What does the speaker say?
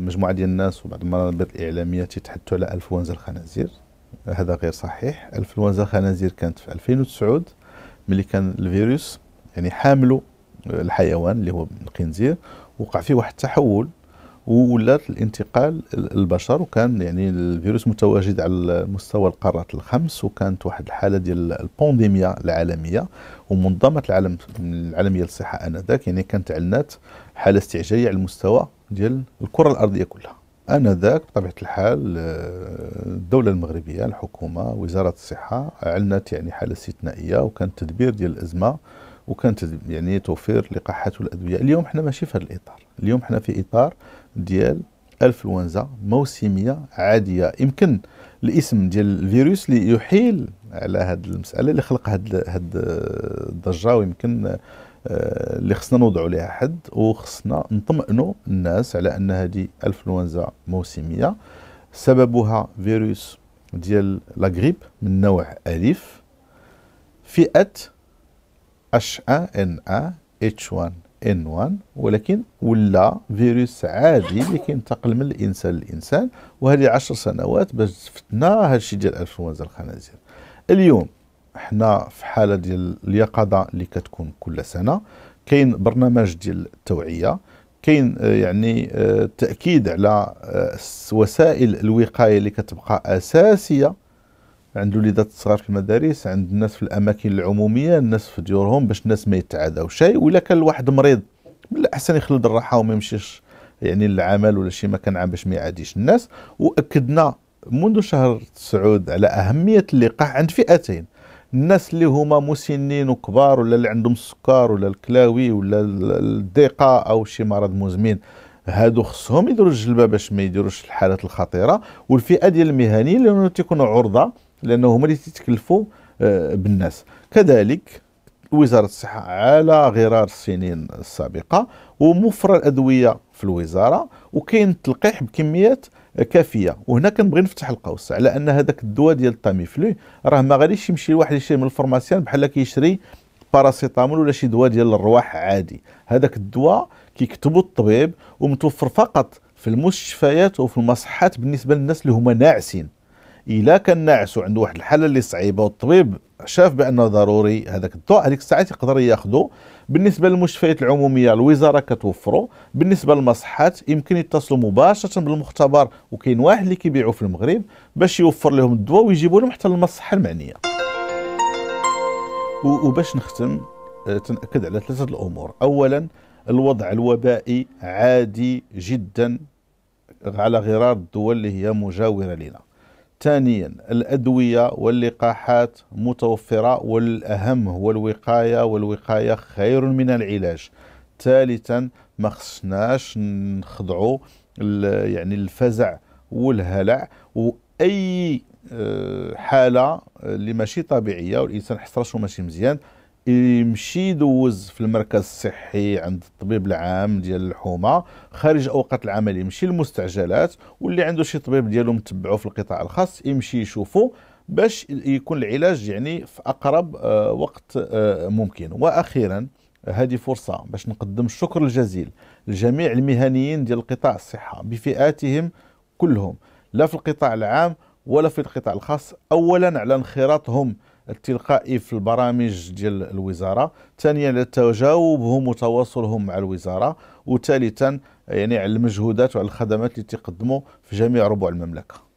مجموعه ديال الناس وبعض المنابر الاعلاميه تيتحدثوا على 1000 الخنازير هذا غير صحيح 1000 الخنازير كانت في 2009 ملي كان الفيروس يعني حامله الحيوان اللي هو الخنزير وقع فيه واحد التحول ولات الانتقال للبشر وكان يعني الفيروس متواجد على مستوى القارات الخمس وكانت واحد الحاله ديال البانديميا العالميه ومنظمه العالم العالميه للصحه انذاك يعني كانت علنات حاله استعجاليه على المستوى ديال الكره الارضيه كلها انذاك بطبيعه الحال آه، الدوله المغربيه الحكومه وزاره الصحه اعلنت يعني حاله استثنائيه وكان تدبير ديال الازمه وكان يعني توفير لقاحات والادويه اليوم حنا ماشي في هذا الاطار اليوم حنا في اطار ديال انفلونزا موسميه عاديه يمكن الاسم ديال الفيروس اللي يحيل على هذه المساله اللي خلق هذه الضجه ويمكن آه، اللي خصنا نوضعوا لها حد وخصنا نطمئنوا الناس على ان هذه انفلونزا موسميه سببها فيروس ديال لا غريب من نوع الف فئه اش ان ا اتش 1 ان 1 ولكن ولا فيروس عادي اللي كينتقل من الانسان للانسان وهذه 10 سنوات باش تفتنا هادشي ديال انفلونزا الخنازير اليوم حنا في حاله ديال اليقظه اللي كتكون كل سنه كاين برنامج ديال التوعيه كاين آه، يعني التاكيد آه، على آه، وسائل الوقايه اللي كتبقى اساسيه عند الوليدات الصغار في المدارس عند الناس في الاماكن العموميه الناس في ديورهم باش الناس ما يتعداو شيء ولا كان الواحد مريض من الاحسن يخلد الراحه وما يمشيش يعني للعمل ولا شي مكان عام باش ما يعاديش الناس واكدنا منذ شهر سعود على اهميه اللقاح عند فئتين الناس اللي هما مسنين وكبار ولا اللي عندهم السكر ولا الكلاوي ولا الضيقه او شي مرض مزمن هادو خصهم يديروا الجلبه باش ما يديروش الحالات الخطيره والفئه ديال المهنيين اللي تيكونوا عرضه لانه هما اللي تيتكلفوا آه، بالناس كذلك وزارة الصحة على غرار السنين السابقة وموفرة الأدوية في الوزارة وكاين التلقيح بكميات كافيه وهنا كنبغي نفتح القوس على ان هذاك الدواء ديال التاميفلو راه ما غاديش يمشي لواحد يشري من الفرماسيان بحال كيشري باراسيتامول ولا شي دواء ديال الرواح عادي هذاك الدواء كيكتبو الطبيب ومتوفر فقط في المستشفيات وفي المصحات بالنسبه للناس اللي هما ناعسين الا كان ناعس وعنده واحد الحاله اللي صعيبه والطبيب شاف بانه ضروري هذاك الضوء هذيك الساعات يقدر ياخذه بالنسبه للمشفيات العموميه الوزاره كتوفره بالنسبه للمصحات يمكن يتصلوا مباشره بالمختبر وكاين واحد اللي كيبيعو في المغرب باش يوفر لهم الدواء ويجيبوا لهم حتى المصحه المعنيه وباش نختم آه، تنأكد على ثلاثة الأمور أولا الوضع الوبائي عادي جدا على غرار الدول اللي هي مجاورة لنا ثانيا الأدوية واللقاحات متوفرة والأهم هو الوقاية والوقاية خير من العلاج ثالثا ما خصناش نخضعوا يعني الفزع والهلع واي آه، حاله اللي ماشي طبيعيه والانسان حصرته ماشي مزيان يمشي يدوز في المركز الصحي عند الطبيب العام ديال الحومه خارج اوقات العمل يمشي للمستعجلات واللي عنده شي طبيب ديالو متبعو في القطاع الخاص يمشي يشوفو باش يكون العلاج يعني في اقرب آه، وقت آه، ممكن واخيرا هذه فرصه باش نقدم الشكر الجزيل لجميع المهنيين ديال قطاع الصحه بفئاتهم كلهم لا في القطاع العام ولا في القطاع الخاص اولا على انخراطهم التلقائي في البرامج ديال الوزاره ثانيا تجاوبهم وتواصلهم مع الوزاره وثالثا يعني على المجهودات وعلى الخدمات اللي تقدموا في جميع ربوع المملكه